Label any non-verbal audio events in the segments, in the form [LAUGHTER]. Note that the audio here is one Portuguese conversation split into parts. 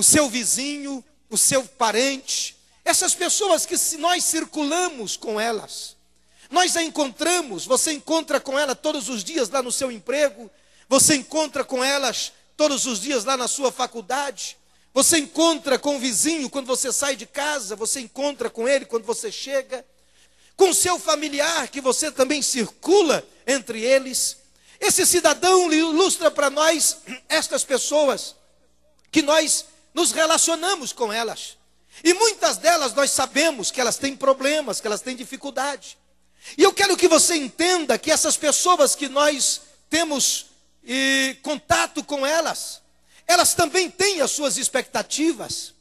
o seu vizinho, o seu parente, essas pessoas que nós circulamos com elas. Nós a encontramos, você encontra com ela todos os dias lá no seu emprego, você encontra com elas todos os dias lá na sua faculdade, você encontra com o vizinho quando você sai de casa, você encontra com ele quando você chega, com o seu familiar que você também circula entre eles. Esse cidadão ilustra para nós [CLEARS THROAT] estas pessoas que nós nos relacionamos com elas. E muitas delas nós sabemos que elas têm problemas, que elas têm dificuldade. E eu quero que você entenda que essas pessoas que nós temos contato com elas, elas também têm as suas expectativas.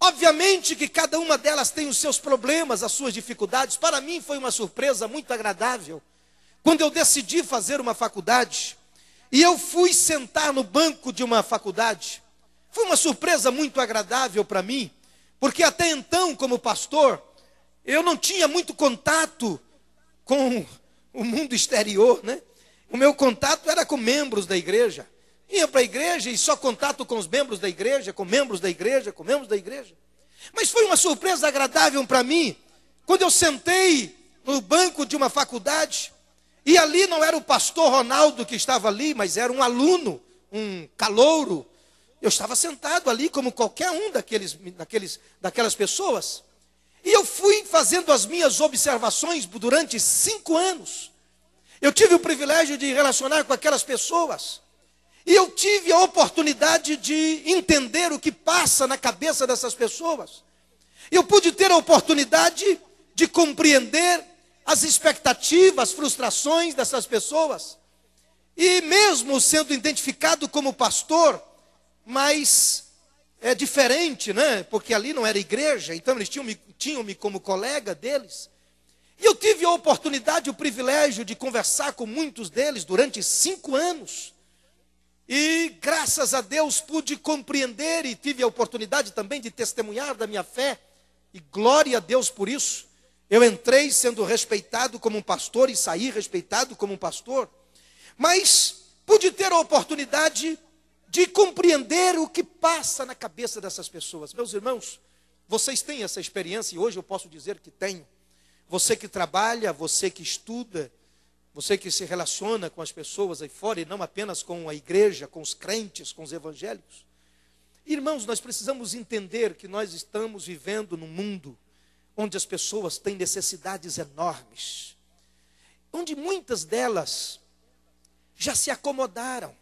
Obviamente que cada uma delas tem os seus problemas, as suas dificuldades. Para mim foi uma surpresa muito agradável quando eu decidi fazer uma faculdade. E eu fui sentar no banco de uma faculdade. Foi uma surpresa muito agradável para mim, porque até então, como pastor, eu não tinha muito contato com o mundo exterior, né? O meu contato era com membros da igreja. Ia para a igreja e só contato com os membros da igreja, com membros da igreja, com membros da igreja. Mas foi uma surpresa agradável para mim, quando eu sentei no banco de uma faculdade, e ali não era o pastor Ronaldo que estava ali, mas era um aluno, um calouro, eu estava sentado ali como qualquer um daqueles, daqueles, daquelas pessoas. E eu fui fazendo as minhas observações durante cinco anos. Eu tive o privilégio de relacionar com aquelas pessoas. E eu tive a oportunidade de entender o que passa na cabeça dessas pessoas. Eu pude ter a oportunidade de compreender as expectativas, as frustrações dessas pessoas. E mesmo sendo identificado como pastor, mas é diferente, né? Porque ali não era igreja, então eles tinham-me tinham como colega deles. E eu tive a oportunidade, o privilégio de conversar com muitos deles durante cinco anos. E graças a Deus pude compreender e tive a oportunidade também de testemunhar da minha fé. E glória a Deus por isso. Eu entrei sendo respeitado como um pastor e saí respeitado como um pastor. Mas pude ter a oportunidade de compreender o que passa na cabeça dessas pessoas. Meus irmãos, vocês têm essa experiência e hoje eu posso dizer que tenho. Você que trabalha, você que estuda, você que se relaciona com as pessoas aí fora e não apenas com a igreja, com os crentes, com os evangélicos. Irmãos, nós precisamos entender que nós estamos vivendo num mundo onde as pessoas têm necessidades enormes, onde muitas delas já se acomodaram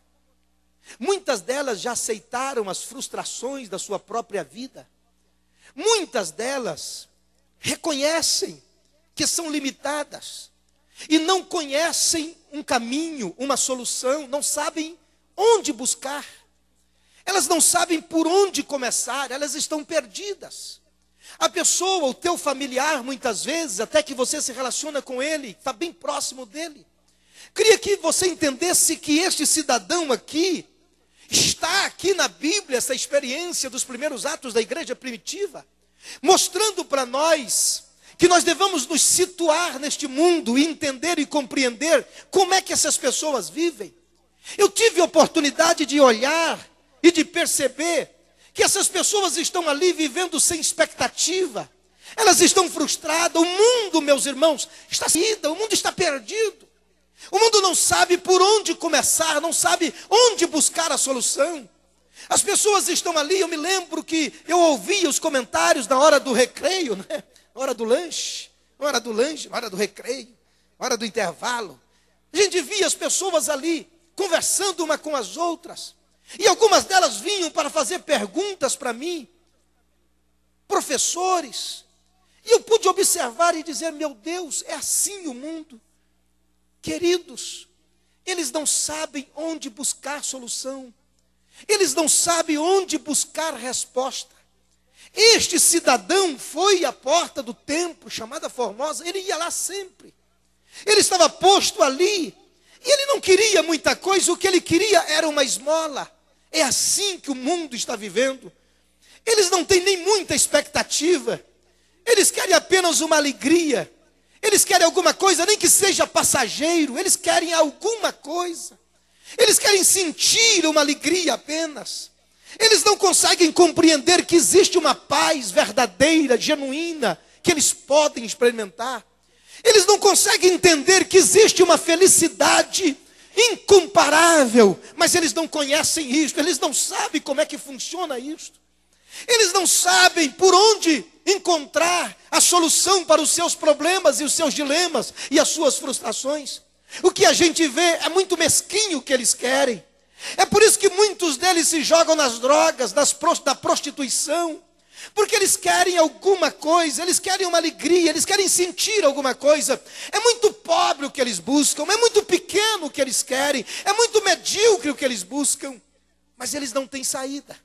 Muitas delas já aceitaram as frustrações da sua própria vida. Muitas delas reconhecem que são limitadas e não conhecem um caminho, uma solução, não sabem onde buscar. Elas não sabem por onde começar, elas estão perdidas. A pessoa, o teu familiar, muitas vezes, até que você se relaciona com ele, está bem próximo dele. Queria que você entendesse que este cidadão aqui, Está aqui na Bíblia essa experiência dos primeiros atos da igreja primitiva, mostrando para nós que nós devemos nos situar neste mundo e entender e compreender como é que essas pessoas vivem. Eu tive oportunidade de olhar e de perceber que essas pessoas estão ali vivendo sem expectativa. Elas estão frustradas, o mundo, meus irmãos, está saída, o mundo está perdido. O mundo não sabe por onde começar, não sabe onde buscar a solução. As pessoas estão ali, eu me lembro que eu ouvia os comentários na hora do recreio, né? na hora do lanche, na hora do lanche, na hora do recreio, na hora do intervalo. A gente via as pessoas ali conversando uma com as outras. E algumas delas vinham para fazer perguntas para mim, professores. E eu pude observar e dizer: meu Deus, é assim o mundo. Queridos, eles não sabem onde buscar solução, eles não sabem onde buscar resposta. Este cidadão foi à porta do templo, chamada Formosa, ele ia lá sempre. Ele estava posto ali, e ele não queria muita coisa, o que ele queria era uma esmola. É assim que o mundo está vivendo. Eles não têm nem muita expectativa, eles querem apenas uma alegria. Eles querem alguma coisa, nem que seja passageiro, eles querem alguma coisa. Eles querem sentir uma alegria apenas. Eles não conseguem compreender que existe uma paz verdadeira, genuína, que eles podem experimentar. Eles não conseguem entender que existe uma felicidade incomparável, mas eles não conhecem isso, eles não sabem como é que funciona isso. Eles não sabem por onde encontrar a solução para os seus problemas e os seus dilemas e as suas frustrações. O que a gente vê é muito mesquinho o que eles querem. É por isso que muitos deles se jogam nas drogas, nas, na prostituição, porque eles querem alguma coisa, eles querem uma alegria, eles querem sentir alguma coisa. É muito pobre o que eles buscam, é muito pequeno o que eles querem, é muito medíocre o que eles buscam, mas eles não têm saída.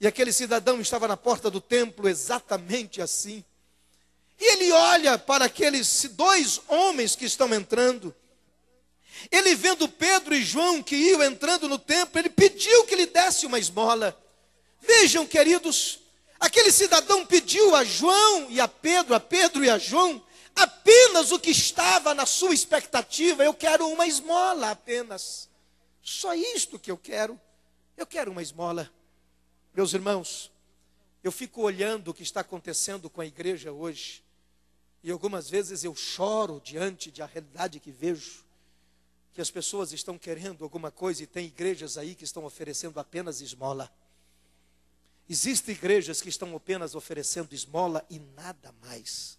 E aquele cidadão estava na porta do templo exatamente assim. E ele olha para aqueles dois homens que estão entrando. Ele vendo Pedro e João que iam entrando no templo, ele pediu que lhe desse uma esmola. Vejam, queridos, aquele cidadão pediu a João e a Pedro, a Pedro e a João, apenas o que estava na sua expectativa. Eu quero uma esmola apenas. Só isto que eu quero. Eu quero uma esmola. Meus irmãos, eu fico olhando o que está acontecendo com a igreja hoje, e algumas vezes eu choro diante da realidade que vejo, que as pessoas estão querendo alguma coisa e tem igrejas aí que estão oferecendo apenas esmola. Existem igrejas que estão apenas oferecendo esmola e nada mais.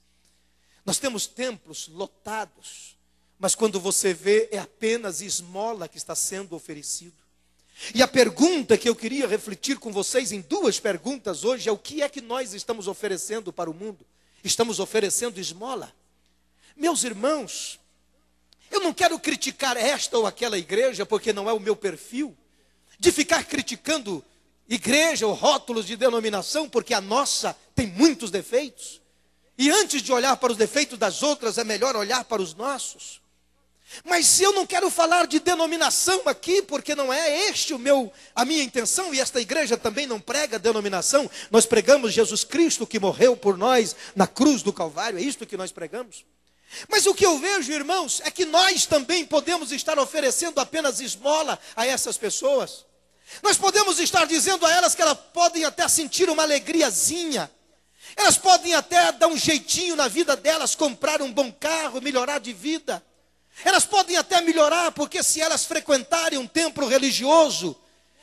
Nós temos templos lotados, mas quando você vê, é apenas esmola que está sendo oferecido. E a pergunta que eu queria refletir com vocês em duas perguntas hoje é o que é que nós estamos oferecendo para o mundo? Estamos oferecendo esmola? Meus irmãos, eu não quero criticar esta ou aquela igreja, porque não é o meu perfil, de ficar criticando igreja ou rótulos de denominação, porque a nossa tem muitos defeitos. E antes de olhar para os defeitos das outras, é melhor olhar para os nossos. Mas se eu não quero falar de denominação aqui, porque não é este o meu a minha intenção e esta igreja também não prega denominação. Nós pregamos Jesus Cristo que morreu por nós na cruz do Calvário, é isto que nós pregamos. Mas o que eu vejo, irmãos, é que nós também podemos estar oferecendo apenas esmola a essas pessoas. Nós podemos estar dizendo a elas que elas podem até sentir uma alegriazinha, elas podem até dar um jeitinho na vida delas, comprar um bom carro, melhorar de vida. Elas podem até melhorar, porque se elas frequentarem um templo religioso,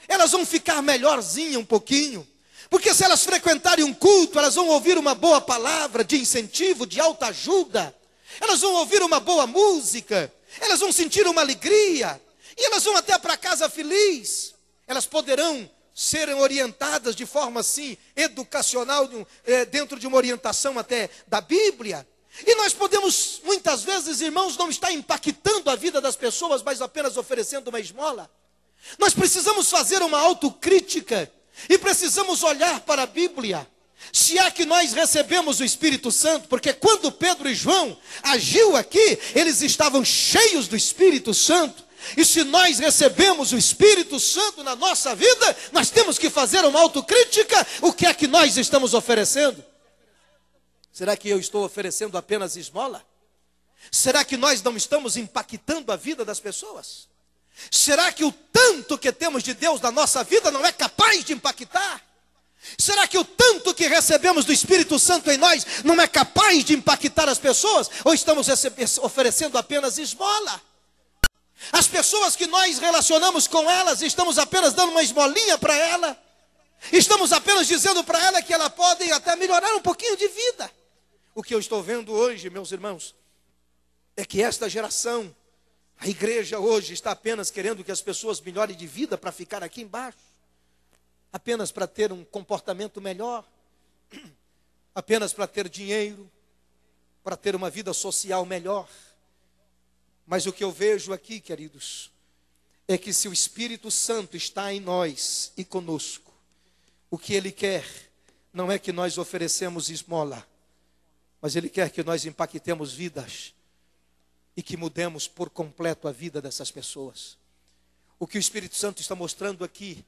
elas vão ficar melhorzinha um pouquinho. Porque se elas frequentarem um culto, elas vão ouvir uma boa palavra de incentivo, de alta ajuda. Elas vão ouvir uma boa música. Elas vão sentir uma alegria. E elas vão até para casa feliz. Elas poderão serem orientadas de forma assim, educacional, eh, dentro de uma orientação até da Bíblia. E nós podemos, muitas vezes, irmãos, não estar impactando a vida das pessoas, mas apenas oferecendo uma esmola. Nós precisamos fazer uma autocrítica e precisamos olhar para a Bíblia. Se é que nós recebemos o Espírito Santo, porque quando Pedro e João agiu aqui, eles estavam cheios do Espírito Santo. E se nós recebemos o Espírito Santo na nossa vida, nós temos que fazer uma autocrítica. O que é que nós estamos oferecendo? Será que eu estou oferecendo apenas esmola? Será que nós não estamos impactando a vida das pessoas? Será que o tanto que temos de Deus na nossa vida não é capaz de impactar? Será que o tanto que recebemos do Espírito Santo em nós não é capaz de impactar as pessoas? Ou estamos oferecendo apenas esmola? As pessoas que nós relacionamos com elas, estamos apenas dando uma esmolinha para ela? Estamos apenas dizendo para ela que ela pode até melhorar um pouquinho de vida? O que eu estou vendo hoje, meus irmãos, é que esta geração, a igreja hoje está apenas querendo que as pessoas melhorem de vida para ficar aqui embaixo, apenas para ter um comportamento melhor, [CLEARS THROAT] apenas para ter dinheiro, para ter uma vida social melhor. Mas o que eu vejo aqui, queridos, é que se o Espírito Santo está em nós e conosco, o que ele quer não é que nós oferecemos esmola, mas Ele quer que nós impactemos vidas e que mudemos por completo a vida dessas pessoas. O que o Espírito Santo está mostrando aqui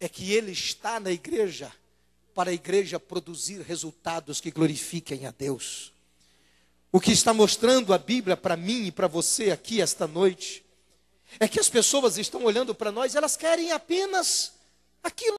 é que Ele está na igreja para a igreja produzir resultados que glorifiquem a Deus. O que está mostrando a Bíblia para mim e para você aqui esta noite é que as pessoas estão olhando para nós, elas querem apenas aquilo